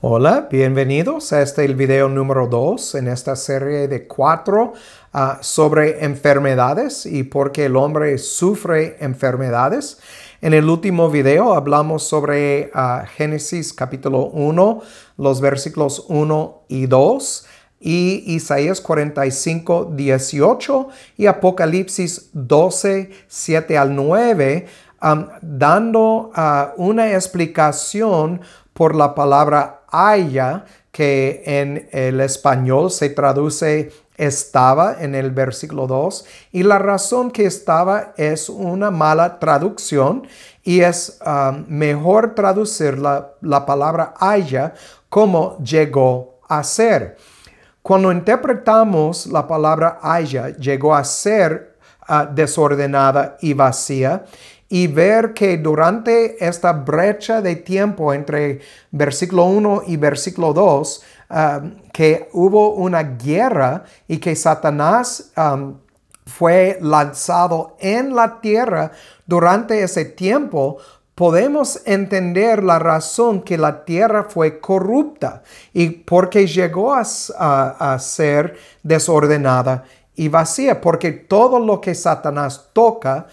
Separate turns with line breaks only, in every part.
Hola, bienvenidos a este el video número 2 en esta serie de 4 ah, sobre enfermedades y por qué el hombre sufre enfermedades. En el último video hablamos sobre ah, Génesis capítulo 1, los versículos 1 y 2 y Isaías 45, 18 y Apocalipsis 12, 7 al 9, dando ah, una explicación por la palabra haya, que en el español se traduce estaba en el versículo 2 y la razón que estaba es una mala traducción y es ah, mejor traducir la, palabra haya como llegó a ser. Cuando interpretamos la palabra haya, llegó a ser ah, desordenada y vacía y ver que durante esta brecha de tiempo entre versículo 1 y versículo 2, um, que hubo una guerra y que Satanás um, fue lanzado en la tierra durante ese tiempo, podemos entender la razón que la tierra fue corrupta y porque llegó a ser desordenada y vacía, porque todo lo que Satanás toca,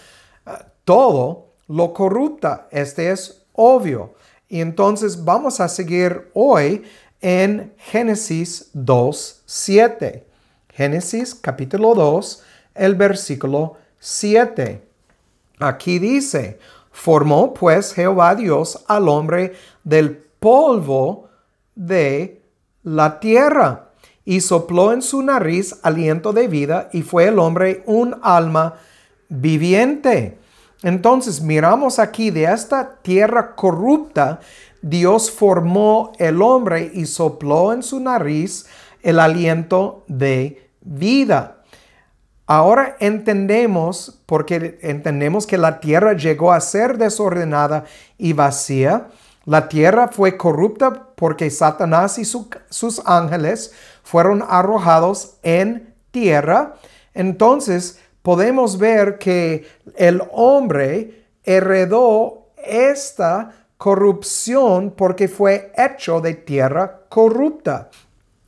todo lo corrupta. Este es obvio. Y entonces vamos a seguir hoy en Génesis 2, Génesis capítulo 2, el versículo 7. Aquí dice, formó pues Jehová Dios al hombre del polvo de la tierra y sopló en su nariz aliento de vida y fue el hombre un alma viviente. Entonces miramos aquí de esta tierra corrupta, Dios formó el hombre y sopló en su nariz el aliento de vida. Ahora entendemos, porque entendemos que la tierra llegó a ser desordenada y vacía, la tierra fue corrupta porque Satanás y sus ángeles fueron arrojados en tierra. Entonces, podemos ver que el hombre heredó esta corrupción porque fue hecho de tierra corrupta.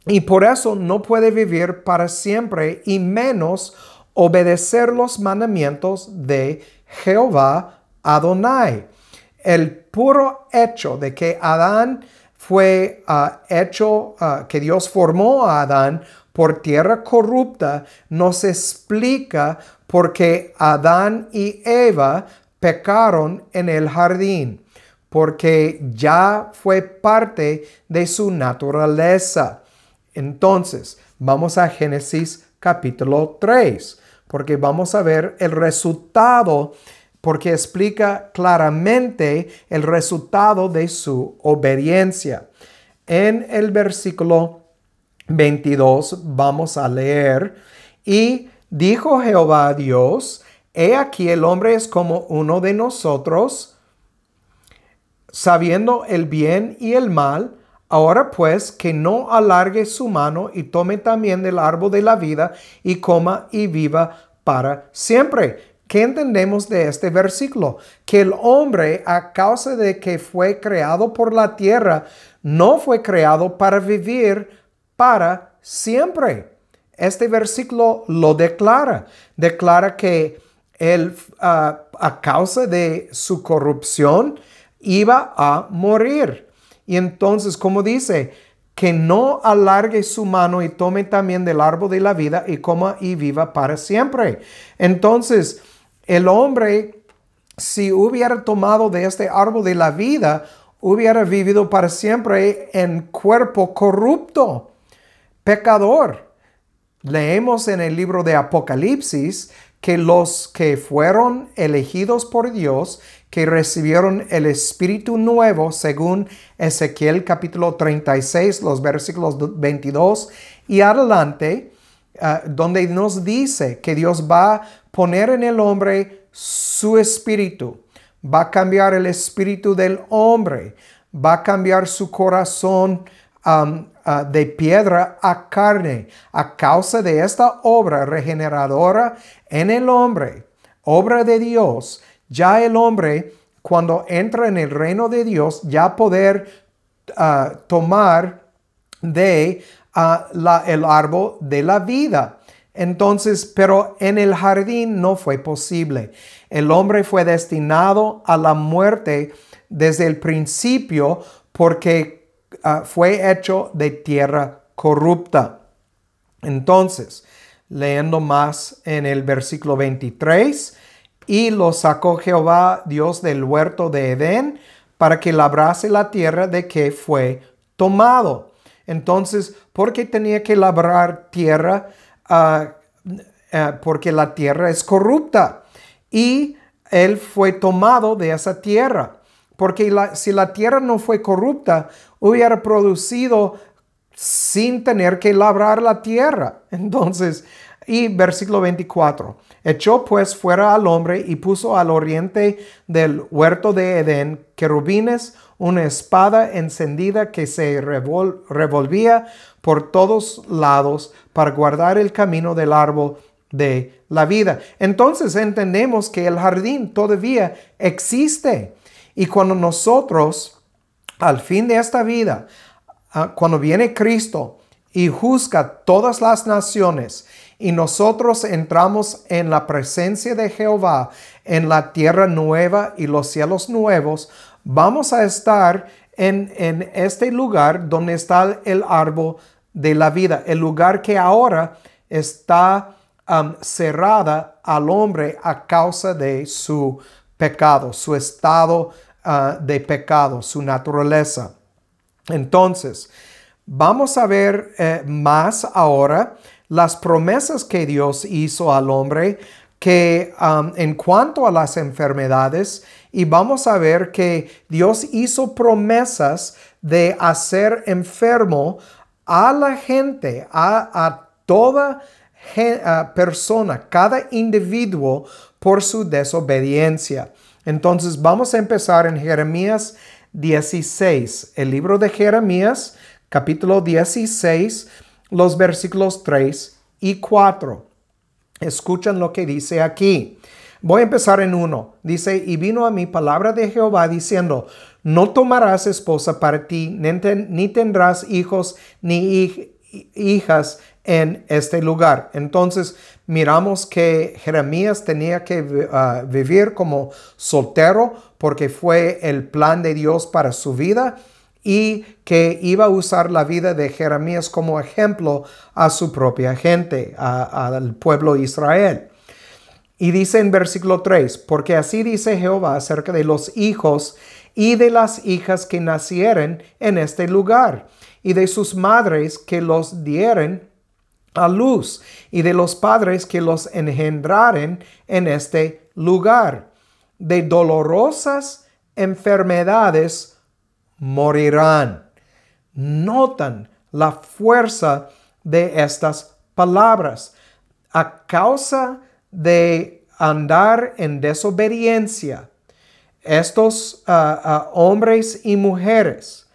Y por eso no puede vivir para siempre y menos obedecer los mandamientos de Jehová Adonai. El puro hecho de que Adán fue ah, hecho, ah, que Dios formó a Adán por tierra corrupta, nos explica por qué Adán y Eva pecaron en el jardín, porque ya fue parte de su naturaleza. Entonces, vamos a Génesis capítulo 3, porque vamos a ver el resultado porque explica claramente el resultado de su obediencia. En el versículo 22 vamos a leer, y dijo Jehová a Dios, he aquí el hombre es como uno de nosotros, sabiendo el bien y el mal, Ahora pues, que no alargue su mano y tome también del árbol de la vida y coma y viva para siempre. ¿Qué entendemos de este versículo? Que el hombre, a causa de que fue creado por la tierra, no fue creado para vivir para siempre. Este versículo lo declara. Declara que él, ah, a causa de su corrupción, iba a morir. Y entonces, como dice, que no alargue su mano y tome también del árbol de la vida y coma y viva para siempre. Entonces, el hombre, si hubiera tomado de este árbol de la vida, hubiera vivido para siempre en cuerpo corrupto, pecador. Leemos en el libro de Apocalipsis que los que fueron elegidos por Dios, que recibieron el Espíritu Nuevo, según Ezequiel capítulo 36, los versículos 22 y adelante, ah, donde nos dice que Dios va poner en el hombre su espíritu, va a cambiar el espíritu del hombre, va a cambiar su corazón ah, de piedra a carne a causa de esta obra regeneradora en el hombre, obra de Dios. Ya el hombre, cuando entra en el reino de Dios, ya poder ah, tomar de ah, el árbol de la vida entonces, pero en el jardín no fue posible. El hombre fue destinado a la muerte desde el principio porque ah, fue hecho de tierra corrupta. Entonces, leyendo más en el versículo 23, y lo sacó Jehová Dios del huerto de Edén para que labrase la tierra de que fue tomado. Entonces, ¿por qué tenía que labrar tierra? Eh, porque la tierra es corrupta y él fue tomado de esa tierra. Porque si la tierra no fue corrupta, hubiera producido sin tener que labrar la tierra. Entonces, y versículo 24. Echó pues fuera al hombre y puso al oriente del huerto de Edén querubines, una espada encendida que se revolvía por todos lados para guardar el camino del árbol de la vida. Entonces entendemos que el jardín todavía existe. Y cuando nosotros, al fin de esta vida, ah, cuando viene Cristo y juzga todas las naciones, y nosotros entramos en la presencia de Jehová, en la tierra nueva y los cielos nuevos, vamos a estar en, este lugar donde está el árbol de la vida, el lugar que ahora está um, cerrada al hombre a causa de su pecado, su estado uh, de pecado, su naturaleza. Entonces, vamos a ver eh, más ahora las promesas que Dios hizo al hombre que um, en cuanto a las enfermedades, y vamos a ver que Dios hizo promesas de hacer enfermo a la gente, a, toda persona, cada individuo por su desobediencia. Entonces vamos a empezar en Jeremías 16, el libro de Jeremías, capítulo 16, los versículos 3 y 4. Escuchen lo que dice aquí. Voy a empezar en uno. Dice, y vino a mí palabra de Jehová diciendo, no tomarás esposa para ti, ni, tendrás hijos ni hijas en este lugar. Entonces miramos que Jeremías tenía que ah, vivir como soltero porque fue el plan de Dios para su vida y que iba a usar la vida de Jeremías como ejemplo a su propia gente, al pueblo de Israel. Y dice en versículo 3, porque así dice Jehová acerca de los hijos y de las hijas que nacieren en este lugar, y de sus madres que los dieren a luz, y de los padres que los engendraren en este lugar, de dolorosas enfermedades morirán. Notan la fuerza de estas palabras. A causa de andar en desobediencia, estos ah, ah, hombres y mujeres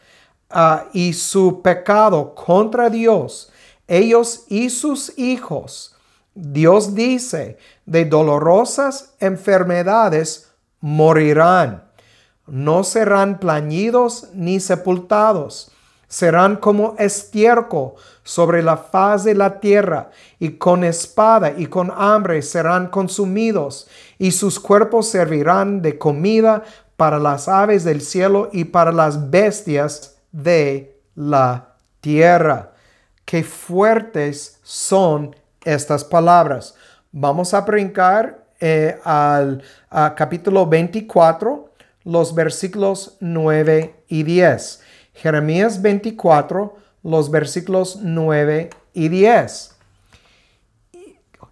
ah, y su pecado contra Dios, ellos y sus hijos, Dios dice, de dolorosas enfermedades morirán no serán plañidos ni sepultados. Serán como estiércol sobre la faz de la tierra, y con espada y con hambre serán consumidos, y sus cuerpos servirán de comida para las aves del cielo y para las bestias de la tierra. Qué fuertes son estas palabras. Vamos a brincar eh, al capítulo 24 los versículos 9 y 10. Jeremías 24, los versículos 9 y 10.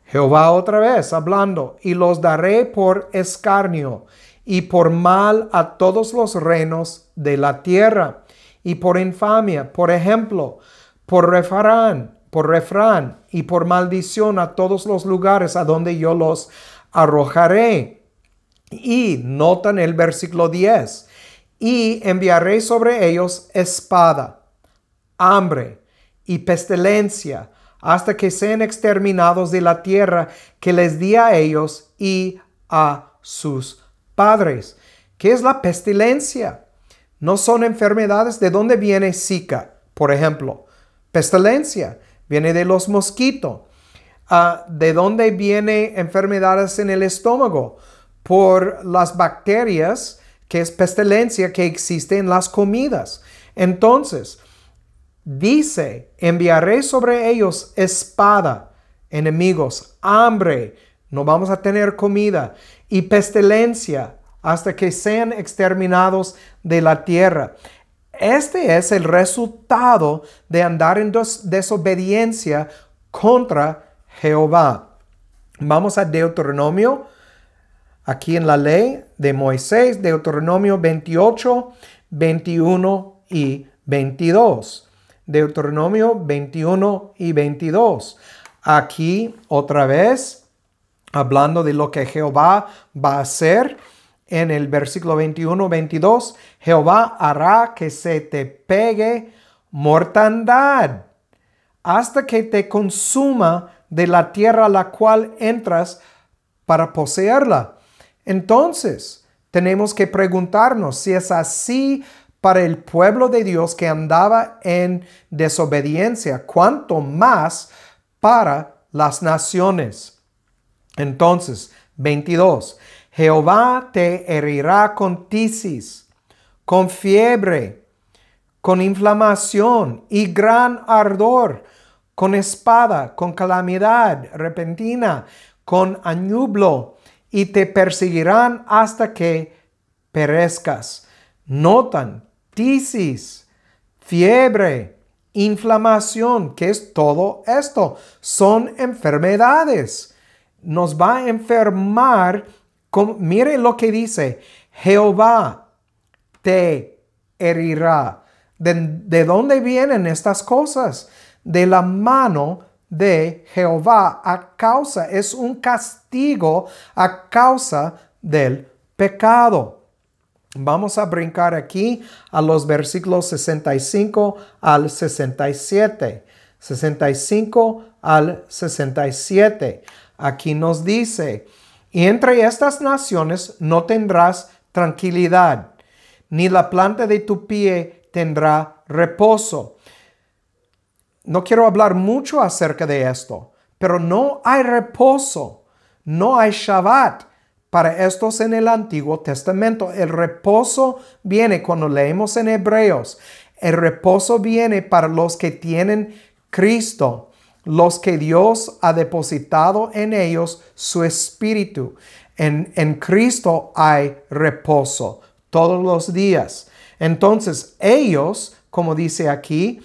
Jehová otra vez hablando, y los daré por escarnio y por mal a todos los reinos de la tierra y por infamia, por ejemplo, por refrán, por refrán y por maldición a todos los lugares a donde yo los arrojaré y notan el versículo 10. Y enviaré sobre ellos espada, hambre y pestilencia, hasta que sean exterminados de la tierra que les di a ellos y a sus padres. ¿Qué es la pestilencia? No son enfermedades. ¿De dónde viene Zika, por ejemplo? Pestilencia viene de los mosquitos. Ah, ¿De dónde viene enfermedades en el estómago? por las bacterias, que es pestilencia que existe en las comidas. Entonces, dice, enviaré sobre ellos espada, enemigos, hambre, no vamos a tener comida y pestilencia hasta que sean exterminados de la tierra. Este es el resultado de andar en desobediencia contra Jehová. Vamos a Deuteronomio aquí en la ley de Moisés, Deuteronomio 28, 21 y 22. Deuteronomio 21 y 22. Aquí otra vez, hablando de lo que Jehová va a hacer en el versículo 21, 22, Jehová hará que se te pegue mortandad hasta que te consuma de la tierra a la cual entras para poseerla entonces, tenemos que preguntarnos si es así para el pueblo de Dios que andaba en desobediencia, cuanto más para las naciones. Entonces, 22. Jehová te herirá con tisis, con fiebre, con inflamación y gran ardor, con espada, con calamidad repentina, con añublo, y te perseguirán hasta que perezcas. Notan tisis, fiebre, inflamación, que es todo esto. Son enfermedades. Nos va a enfermar. mire lo que dice. Jehová te herirá. ¿De, ¿De dónde vienen estas cosas? De la mano de Jehová a causa, es un castigo a causa del pecado. Vamos a brincar aquí a los versículos 65 al 67. 65 al 67. Aquí nos dice, y entre estas naciones no tendrás tranquilidad, ni la planta de tu pie tendrá reposo no quiero hablar mucho acerca de esto, pero no hay reposo, no hay Shabbat para estos en el Antiguo Testamento. El reposo viene cuando leemos en Hebreos. El reposo viene para los que tienen Cristo, los que Dios ha depositado en ellos su espíritu. En, en Cristo hay reposo todos los días. Entonces ellos, como dice aquí,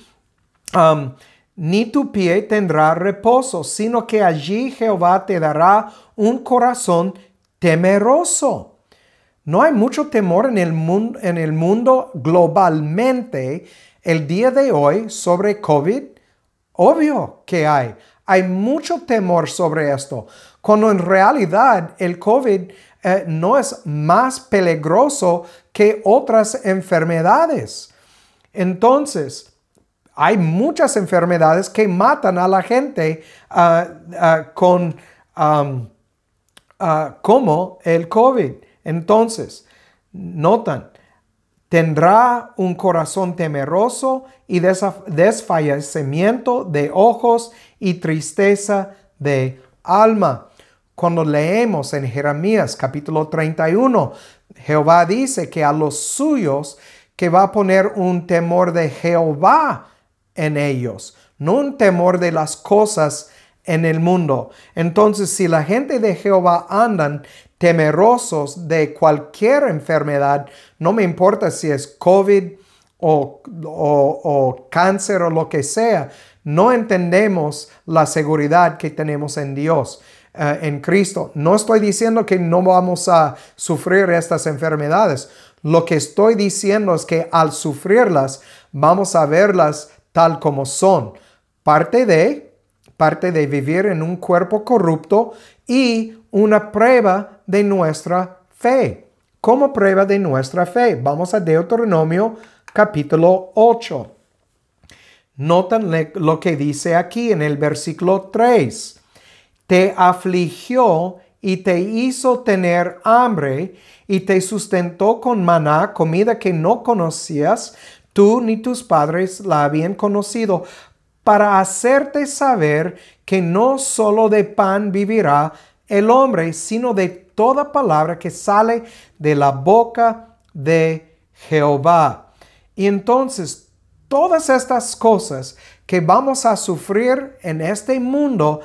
ni tu pie tendrá reposo, sino que allí Jehová te dará un corazón temeroso. No hay mucho temor en el, mundo, en el mundo globalmente el día de hoy sobre COVID. Obvio que hay. Hay mucho temor sobre esto, cuando en realidad el COVID eh, no es más peligroso que otras enfermedades. Entonces, hay muchas enfermedades que matan a la gente ah, ah, con, ah, como el COVID. Entonces, notan, tendrá un corazón temeroso y desfallecimiento de ojos y tristeza de alma. Cuando leemos en Jeremías capítulo 31, Jehová dice que a los suyos que va a poner un temor de Jehová en ellos, no un temor de las cosas en el mundo. Entonces, si la gente de Jehová andan temerosos de cualquier enfermedad, no me importa si es COVID o, cáncer o lo que sea, no entendemos la seguridad que tenemos en Dios. Eh, en Cristo. No estoy diciendo que no vamos a sufrir estas enfermedades. Lo que estoy diciendo es que al sufrirlas vamos a verlas tal como son, parte de, parte de vivir en un cuerpo corrupto y una prueba de nuestra fe. Como prueba de nuestra fe, vamos a Deuteronomio capítulo 8. Notan lo que dice aquí en el versículo 3. Te afligió y te hizo tener hambre y te sustentó con maná, comida que no conocías, tú ni tus padres la habían conocido, para hacerte saber que no solo de pan vivirá el hombre, sino de toda palabra que sale de la boca de Jehová. Y entonces todas estas cosas que vamos a sufrir en este mundo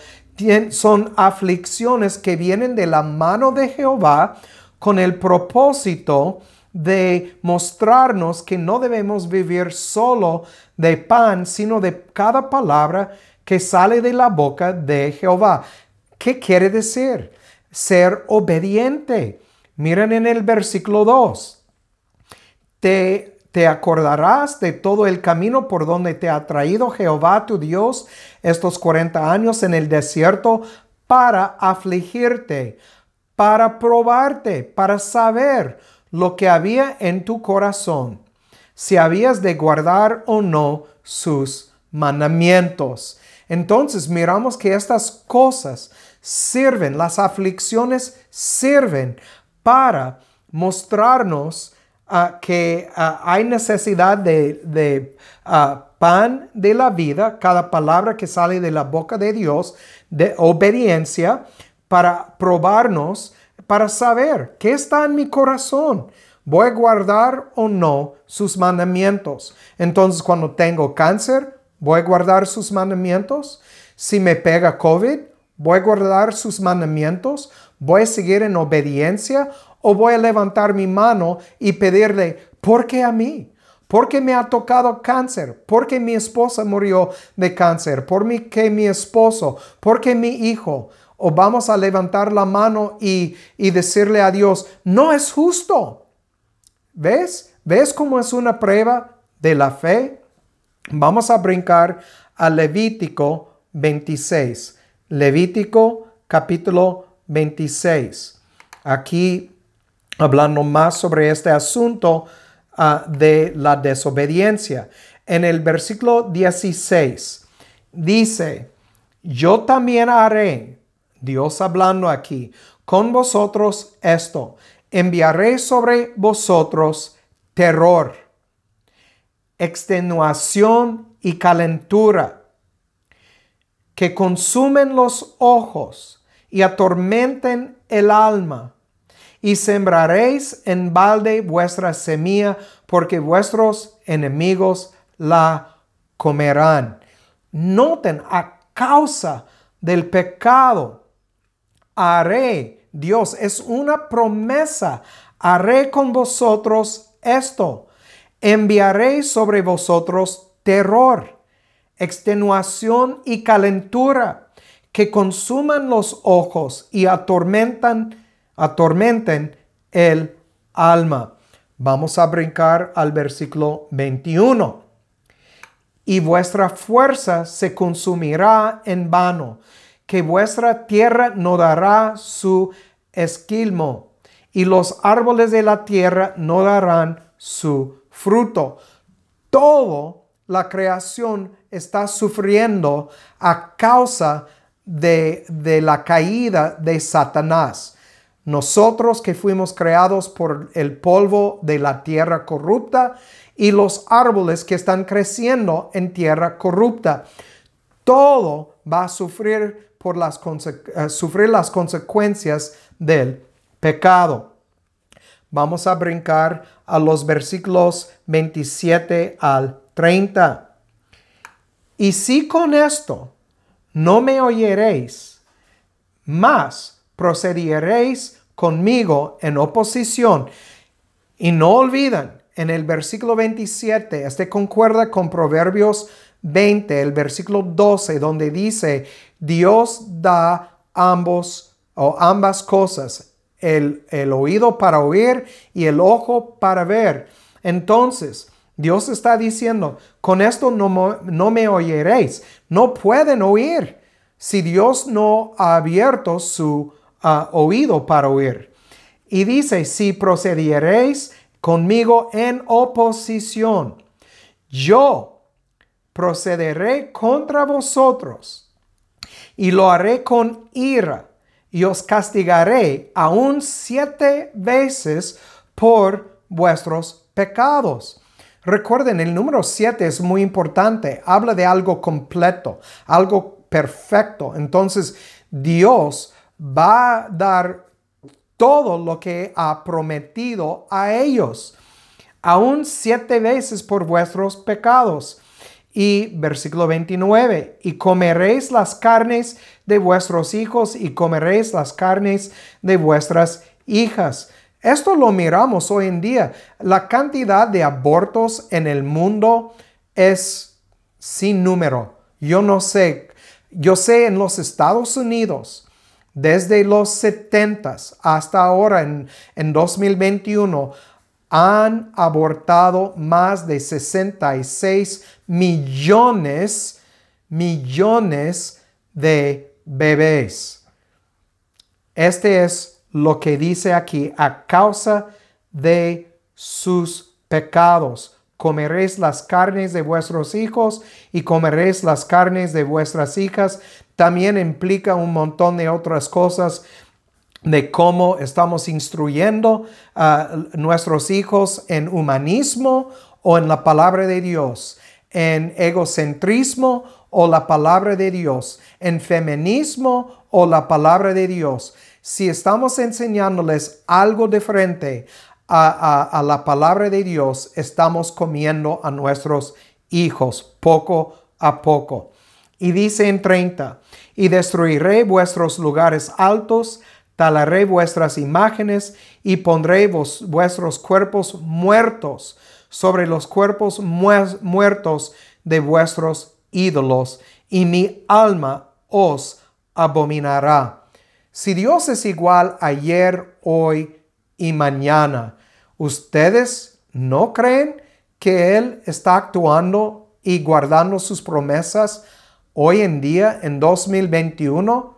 son aflicciones que vienen de la mano de Jehová con el propósito de mostrarnos que no debemos vivir solo de pan, sino de cada palabra que sale de la boca de Jehová. ¿Qué quiere decir? Ser obediente. Miren en el versículo 2. Te, te acordarás de todo el camino por donde te ha traído Jehová tu Dios estos 40 años en el desierto para afligirte, para probarte, para saber lo que había en tu corazón, si habías de guardar o no sus mandamientos. Entonces miramos que estas cosas sirven, las aflicciones sirven para mostrarnos ah, que ah, hay necesidad de, ah, pan de la vida, cada palabra que sale de la boca de Dios, de obediencia, para probarnos para saber qué está en mi corazón. ¿Voy a guardar o no sus mandamientos? Entonces, cuando tengo cáncer, ¿voy a guardar sus mandamientos? Si me pega COVID, ¿voy a guardar sus mandamientos? ¿Voy a seguir en obediencia? ¿O voy a levantar mi mano y pedirle, ¿por qué a mí? ¿Por qué me ha tocado cáncer? ¿Por qué mi esposa murió de cáncer? ¿Por qué mi esposo? ¿Por qué mi hijo? o vamos a levantar la mano y, decirle a Dios, no es justo. ¿Ves? ¿Ves cómo es una prueba de la fe? Vamos a brincar a Levítico 26. Levítico capítulo 26. Aquí hablando más sobre este asunto ah, de la desobediencia. En el versículo 16 dice, yo también haré Dios hablando aquí, con vosotros esto, enviaré sobre vosotros terror, extenuación y calentura, que consumen los ojos y atormenten el alma, y sembraréis en balde vuestra semilla, porque vuestros enemigos la comerán. Noten, a causa del pecado, haré. Dios es una promesa. Haré con vosotros esto. Enviaré sobre vosotros terror, extenuación y calentura que consuman los ojos y atormentan, atormenten el alma. Vamos a brincar al versículo 21. Y vuestra fuerza se consumirá en vano que vuestra tierra no dará su esquilmo, y los árboles de la tierra no darán su fruto. Todo la creación está sufriendo a causa de, de la caída de Satanás. Nosotros que fuimos creados por el polvo de la tierra corrupta y los árboles que están creciendo en tierra corrupta. Todo va a sufrir por las eh, sufrir las consecuencias del pecado. Vamos a brincar a los versículos 27 al 30. Y si con esto no me oyeréis, más procederéis conmigo en oposición. Y no olvidan, en el versículo 27, este concuerda con Proverbios 20, el versículo 12, donde dice, Dios da ambos o ambas cosas, el, el oído para oír y el ojo para ver. Entonces, Dios está diciendo, con esto no, me oyeréis, no pueden oír si Dios no ha abierto su ah, oído para oír. Y dice, si procedieréis conmigo en oposición, yo procederé contra vosotros y lo haré con ira y os castigaré aún siete veces por vuestros pecados. Recuerden, el número siete es muy importante. Habla de algo completo, algo perfecto. Entonces, Dios va a dar todo lo que ha prometido a ellos, aún siete veces por vuestros pecados. Y versículo 29, y comeréis las carnes de vuestros hijos y comeréis las carnes de vuestras hijas. Esto lo miramos hoy en día. La cantidad de abortos en el mundo es sin número. Yo no sé. Yo sé en los Estados Unidos, desde los 70 hasta ahora, en, en 2021, han abortado más de 66 millones, millones de bebés. Este es lo que dice aquí, a causa de sus pecados. Comeréis las carnes de vuestros hijos y comeréis las carnes de vuestras hijas. También implica un montón de otras cosas de cómo estamos instruyendo a nuestros hijos en humanismo o en la palabra de Dios, en egocentrismo o la palabra de Dios, en feminismo o la palabra de Dios. Si estamos enseñándoles algo diferente a, a, la palabra de Dios, estamos comiendo a nuestros hijos poco a poco. Y dice en 30, y destruiré vuestros lugares altos, talaré vuestras imágenes y pondré vuestros cuerpos muertos sobre los cuerpos muertos de vuestros ídolos, y mi alma os abominará. Si Dios es igual ayer, hoy y mañana, ¿ustedes no creen que Él está actuando y guardando sus promesas hoy en día, en 2021?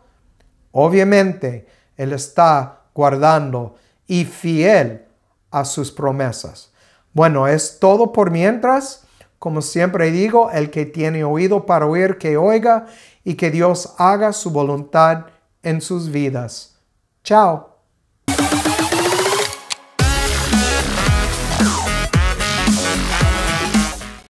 Obviamente, él está guardando y fiel a sus promesas. Bueno, es todo por mientras. Como siempre digo, el que tiene oído para oír, que oiga y que Dios haga su voluntad en sus vidas. Chao.